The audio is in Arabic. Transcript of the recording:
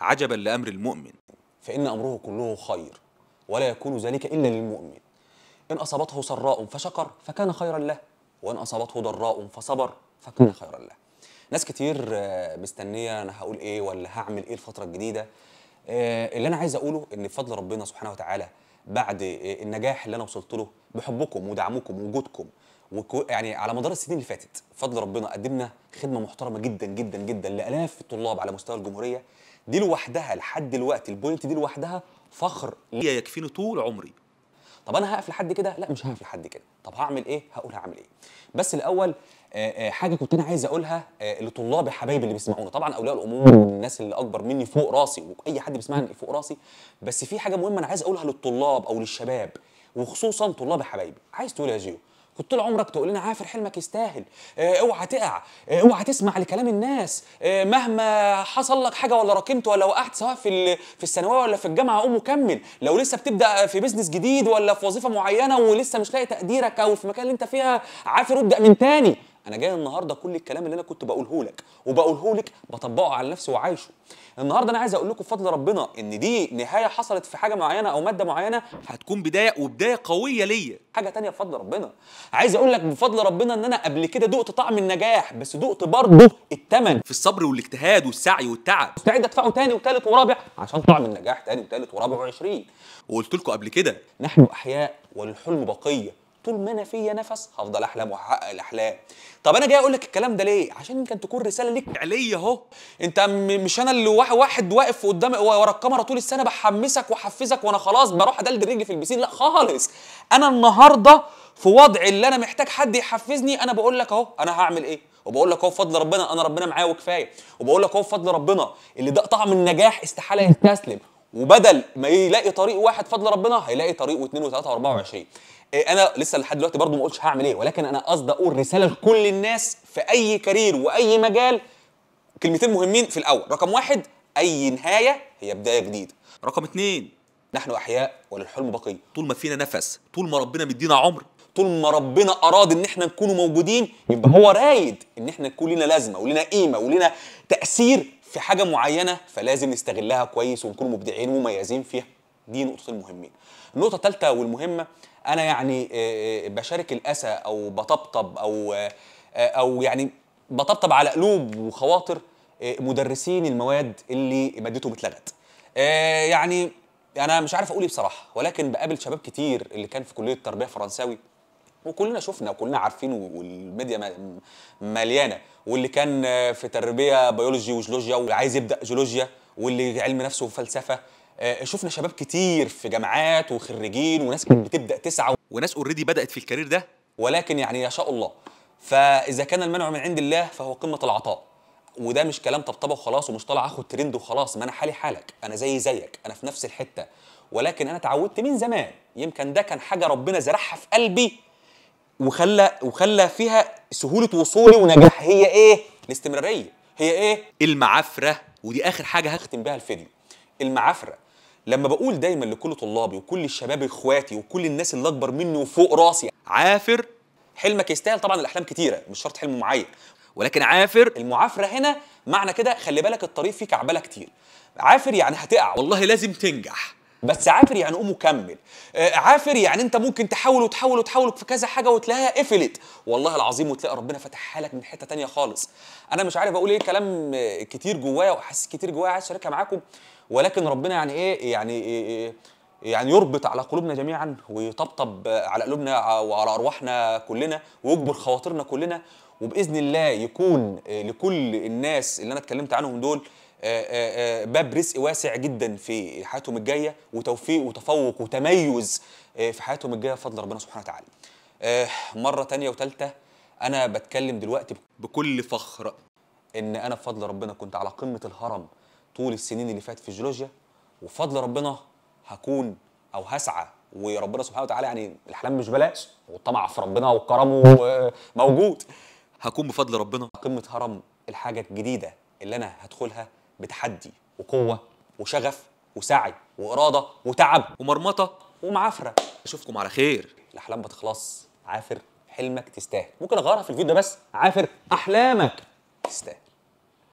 عجبا لأمر المؤمن فإن أمره كله خير ولا يكون ذلك إلا للمؤمن إن أصابته سراء فشكر فكان خيرا له وإن أصابته ضراء فصبر فكان خيرا له ناس كتير آه، مستنية أنا هقول إيه ولا هعمل إيه الفترة الجديدة آه، اللي أنا عايز أقوله إن بفضل ربنا سبحانه وتعالى بعد النجاح اللي انا وصلت له بحبكم ودعمكم ووجودكم يعني على مدار السنين اللي فاتت بفضل ربنا قدمنا خدمه محترمه جدا جدا جدا لالاف الطلاب على مستوى الجمهوريه دي لوحدها لحد دلوقتي البوينت دي لوحدها فخر ليا يكفيني طول عمري طب انا هقف لحد كده لا مش هقف لحد كده طب هعمل ايه هقول هعمل ايه بس الاول آه، آه، حاجه كنت انا عايز اقولها آه، لطلابي حبايبي اللي بيسمعونا طبعا اولياء الامور والناس اللي اكبر مني فوق راسي واي حد بيسمعني فوق راسي بس في حاجه مهمه انا عايز اقولها للطلاب او للشباب وخصوصا طلاب حبايبي عايز تقول يا جيو كنت طول عمرك تقول لنا عافر حلمك يستاهل اوعى تقع اوعى تسمع لكلام الناس مهما حصل لك حاجه ولا ركنت ولا وقعت سواء في في الثانويه ولا في الجامعه قوم وكمل لو لسه بتبدا في بيزنس جديد ولا في وظيفه معينه ولسه مش لاقي تقديرك او في المكان اللي انت فيها عافر وابدا من تاني انا جاي النهارده كل الكلام اللي انا كنت بقوله لك وبقوله لك بطبقه على نفسي وعايشه النهارده انا عايز اقول لكم بفضل ربنا ان دي نهايه حصلت في حاجه معينه او ماده معينه هتكون بدايه وبدايه قويه ليا حاجه تانية بفضل ربنا عايز اقول لك بفضل ربنا ان انا قبل كده دقت طعم النجاح بس دقت برضه الثمن في الصبر والاجتهاد والسعي والتعب مستعد ادفعه تاني وتالت ورابع عشان طعم النجاح تاني وتالت ورابع و20 وقلت لكم قبل كده نحن احياء وللحلم بقيه طول ما انا فيا نفس هفضل احلم واحقق الاحلام طب انا جاي اقول لك الكلام ده ليه عشان يمكن تكون رساله ليك عليا اهو انت مش انا اللي واحد واقف قدام ورا الكاميرا طول السنه بحمسك واحفزك وانا خلاص بروح ادلد رجلي في البسين لا خالص انا النهارده في وضع اللي انا محتاج حد يحفزني انا بقول لك اهو انا هعمل ايه وبقول لك اهو بفضل ربنا انا ربنا معايا وكفايه وبقول لك اهو بفضل ربنا اللي ده طعم النجاح استحاله يستسلم وبدل ما يلاقي طريق واحد فضل ربنا هيلاقي طريق واثنين وثلاثه واربعه وعشرين إيه، انا لسه لحد دلوقتي برضو ما قلتش هعمل ايه ولكن انا قصدي اقول رساله لكل الناس في اي كارير واي مجال كلمتين مهمين في الاول رقم واحد اي نهايه هي بدايه جديده رقم اثنين نحن احياء وللحلم بقيه طول ما فينا نفس طول ما ربنا مدينا عمر طول ما ربنا اراد ان احنا نكون موجودين يبقى هو رايد ان احنا نكون لنا لازمه ولنا قيمه ولنا تاثير في حاجه معينه فلازم نستغلها كويس ونكون مبدعين ومميزين فيها دي نقطتين مهمين النقطه الثالثه والمهمه انا يعني آه، آه، بشارك الاسى او بطبطب او آه، او يعني بطبطب على قلوب وخواطر مدرسين المواد اللي مادتهم اتلغت يعني انا مش عارف اقول ايه بصراحه ولكن بقابل شباب كتير اللي كان في كليه التربيه فرنساوي وكلنا شفنا وكلنا عارفين والميديا مليانه واللي كان في تربيه بيولوجي وجيولوجيا وعايز يبدا جيولوجيا واللي علم نفسه وفلسفه آه، شفنا شباب كتير في جامعات وخريجين وناس كانت بتبدا تسعى وناس اوريدي بدات في الكارير ده ولكن يعني يشاء الله فاذا كان المنع من عند الله فهو قمه العطاء وده مش كلام طبطبه وخلاص ومش طالع اخد ترند وخلاص ما انا حالي حالك انا زي زيك انا في نفس الحته ولكن انا اتعودت من زمان يمكن ده كان حاجه ربنا زرعها في قلبي وخلى وخلى فيها سهوله وصولي ونجاح هي ايه؟ الاستمراريه هي ايه؟ المعافره ودي اخر حاجه هختم بيها الفيديو المعافره لما بقول دايما لكل طلابي وكل الشباب اخواتي وكل الناس اللي اكبر مني وفوق راسي عافر حلمك يستاهل طبعا الاحلام كتيره مش شرط حلم معين ولكن عافر المعافره هنا معنى كده خلي بالك الطريق فيه كعبله كتير عافر يعني هتقع والله لازم تنجح بس عافر يعني قوم وكمل آه، عافر يعني انت ممكن تحاول وتحاول وتحاول في كذا حاجه وتلاقيها قفلت والله العظيم وتلاقي ربنا فتحها لك من حته تانية خالص انا مش عارف اقول ايه كلام آه، كتير جوايا واحاسيس كتير جوايا عايز اشاركها معاكم ولكن ربنا يعني ايه يعني إيه يعني يربط على قلوبنا جميعا ويطبطب على قلوبنا وعلى ارواحنا كلنا ويجبر خواطرنا كلنا وباذن الله يكون لكل الناس اللي انا اتكلمت عنهم دول آه، آه، آه، باب رزق واسع جدا في حياتهم الجايه وتوفيق وتفوق وتميز في حياتهم الجايه بفضل ربنا سبحانه وتعالى. مره تانية وثالثه انا بتكلم دلوقتي بكل فخر ان انا بفضل ربنا كنت على قمه الهرم طول السنين اللي فاتت في الجيولوجيا وبفضل ربنا هكون او هسعى وربنا سبحانه وتعالى يعني الاحلام مش بلاش والطمع في ربنا وكرمه موجود هكون بفضل ربنا قمه هرم الحاجه الجديده اللي انا هدخلها بتحدي وقوه وشغف وسعي واراده وتعب ومرمطه ومعافره اشوفكم على خير الاحلام بتخلص عافر حلمك تستاهل ممكن اغيرها في الفيديو ده بس عافر احلامك تستاهل